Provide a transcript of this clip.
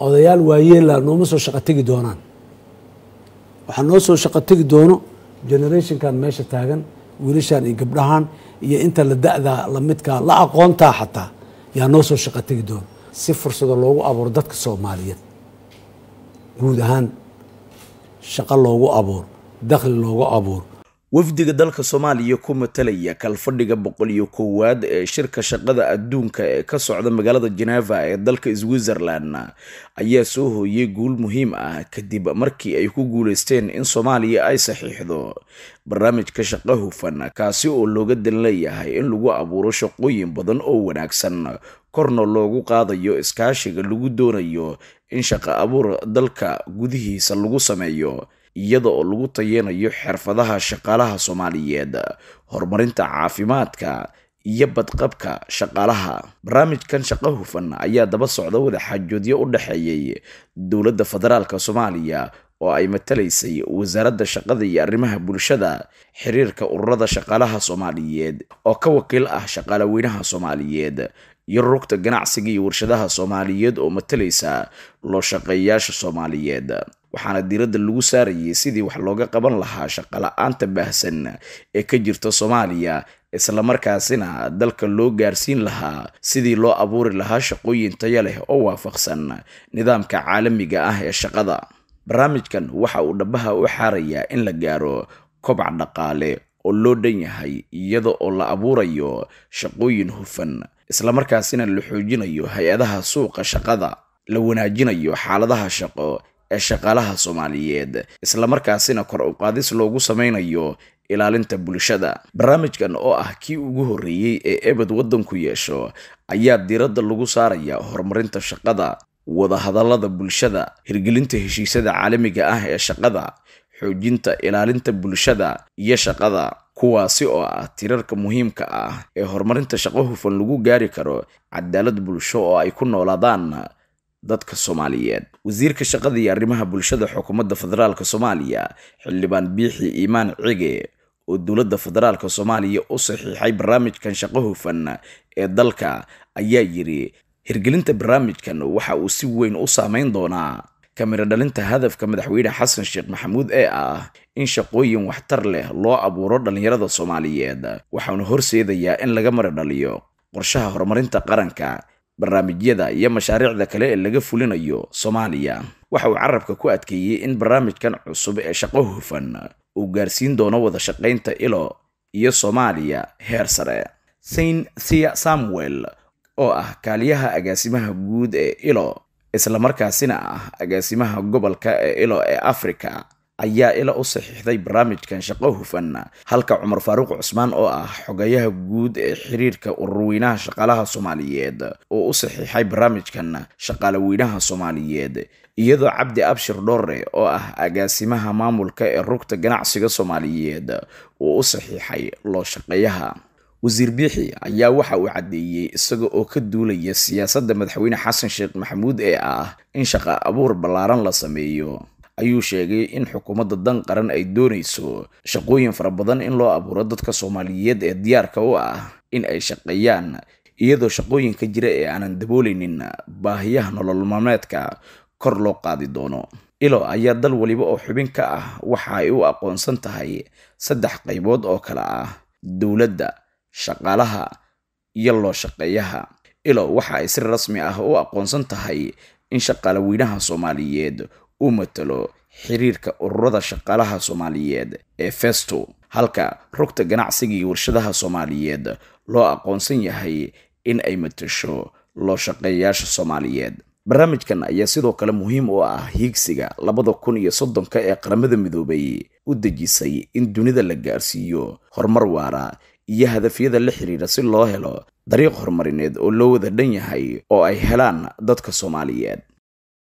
odayaal waayeela nooma soo shaqo tegi doonaan waxaa noo soo shaqo tegi doono generationkan meesha taagan wiilashaan iyo gabdhahaan iyo inta la da-daa lamidkaa la aqoontaa xataa yaa noo soo shaqo tegi doono si fursado loogu abuuro dadka soomaaliyeed guud ahaan shaqo loogu abuuro dakhli loogu abuuro wafdiga dalka soomaaliya ku matalaya kalfadhiga boqol iyo koowaad ee shirka shaqada adduunka ee ka socda magaalada jeneva ee dalka switzerland ayaa soo hooyay guul muhiim ah kadib markii ay ku guuleysteen in soomaaliya ay saxiixdo barnaamijka shaqo hufan kaasi oo looga dan leeyahay in lagu abuuro shaqooyin badan oo wanaagsan korna loogu qaadayo iskaashiga lagu doonayo in shaqo abuur dalka gudihiisa lagu sameeyo iyada oo lagu tayeenayo xirfadaha shaqaalaha soomaaliyeed horumarinta caafimaadka iyo badqabka shaqaalaha barnaamijkan shaqo hufan ayaa daba socda wada xaajoodyo u dhexeeyey dowladda federaalk soomaaliya oo ay matalaysay wasaaradda shaqada iyo arrimaha bulshada xiriirka ururada shaqaalaha soomaaliyeed oo ka wakiil ah shaqaalaweynaha soomaaliyeed iyo rugta ganacsiga iyo warshadaha soomaaliyeed oo matalaysa loo-shaqeeyaasha soomaaliyeed waxaana diiradda lagu saarayay sidii wax looga qaban lahaa shaqola-aanta baahsan ee ka jirta soomaaliya islamarkaasina dalka loo gaarsiin lahaa sidii loo abuuri lahaa shaqooyin taya leh oo waafaqsan nidaamka caalamiga ah ee shaqada barnaamijkan waxa uu dhabbaha u xaarayaa in la gaaro kobac dhaqaale oo loo dhan yahay iyada oo la abuurayo shaqooyin hufan islamarkaasina la xoojinayo hay-adaha suuqa shaqada la wanaajinayo xaaladaha shaqo ee shaqaalaha soomaaliyeed islamarkaasina kor u qaadis loogu samaynayo ilaalinta bulshada barnaamijkan oo ah kii ugu horreeyey ee ebed waddanku yeesho ayaa diradda lagu saarayaa horumarinta shaqada wadahadallada bulshada hirgelinta heshiisyada caalamiga ah ee shaqada xoojinta ilaalinta bulshada iyo shaqada kuwaasi oo ah tirarka muhiimka ah ee horumarinta shaqo hufan lagu gaari karo cadaalad bulsho oo ay ku noolaadaan dadka soomaaliyeed wasiirka shaqada iyo arrimaha bulshada xukuumadda federaalk soomaaliya xildhibaan biixi iimaan cige oo dowladda federaalka soomaaliya u saxiixay barnaamijkan shaqo hufan ee dalka ayaa yiri hirgelinta barnaamijkan waxa uu si weyn u saameyn doonaa kamiro hadafka madaxweyne xasan sheekh maxamuud ee ah in shaqooyin waxtar leh loo abuuro dhallinyarada soomaaliyeed waxaana horseedayaa in laga mari dhaliyo qorshaha horumarinta qaranka barnaamijyada iyo mashaariicda kale ee laga fulinayo soomaaliya waxa uu carabka ku adkeeyey in barnaamijkan cusub ee shaqo hufan uu gaarsiin doono wada shaqaynta ilo iyo soomaaliya heer sare sain sia samuel oo ah kaaliyaha agaasimaha guud ee ilo islamarkaasina ah agaasimaha gobolka ee ilo ee afrika ayaa ila u saxiixday barnaamijkan shaqo hufan halka cumar faaruuq cusmaan oo ah xogayaha guud ee xiriirka ururweynaha shaqaalaha soomaaliyeed oo u saxiixay barnaamijkan shaqaalaweynaha soomaaliyeed iyadoo cabdi abshir dhoore oo ah agaasimaha maamulka ee rugta ganacsiga soomaaliyeed uu u saxiixay loo shaqeeyaha wasiir biixi ayaa waxa uu caddeeyey isaga oo ka duulaya siyaasadda madaxweyne xasan sheekh maxamuud ee ah in shaqa abuur ballaaran la sameeyo ayuu sheegay in xukuumadda dan qaran ay doonayso shaqooyin fara badan in loo abuuro dadka soomaaliyeed ee diyaarka u ah in ay shaqeeyaan iyadoo shaqooyinka jira ee aanan dabooleynin baahiyaha nololmaameedka kor loo qaadi doono ilo ayaa dal waliba oo xubin ka ah waxa ay u aqoonsan tahay saddex qaybood oo kale ah dowladda shaqaalaha iyo loo shaqeeyaha ilow waxa ay si rasmi ah u aqoonsan tahay in shaqaale weynaha soomaaliyeed uu matalo xiriirka ururada shaqaalaha soomaaliyeed ee festo halka rugta ganacsigii warshadaha soomaaliyeed loo aqoonsan yahay in ay matasho loo shaqeeyayaasha soomaaliyeed barnaamijkan ayaa sidoo kale muhiim u ah hiigsiga labada kun iyo soddonka ee qaramada midoobay u dejisay in dunida la gaarsiiyo horumar waara iyo hadafyada la xidhiidha si loo helo dariiq horumarineed oo loo wada dhan yahay oo ay helaan dadka soomaaliyeed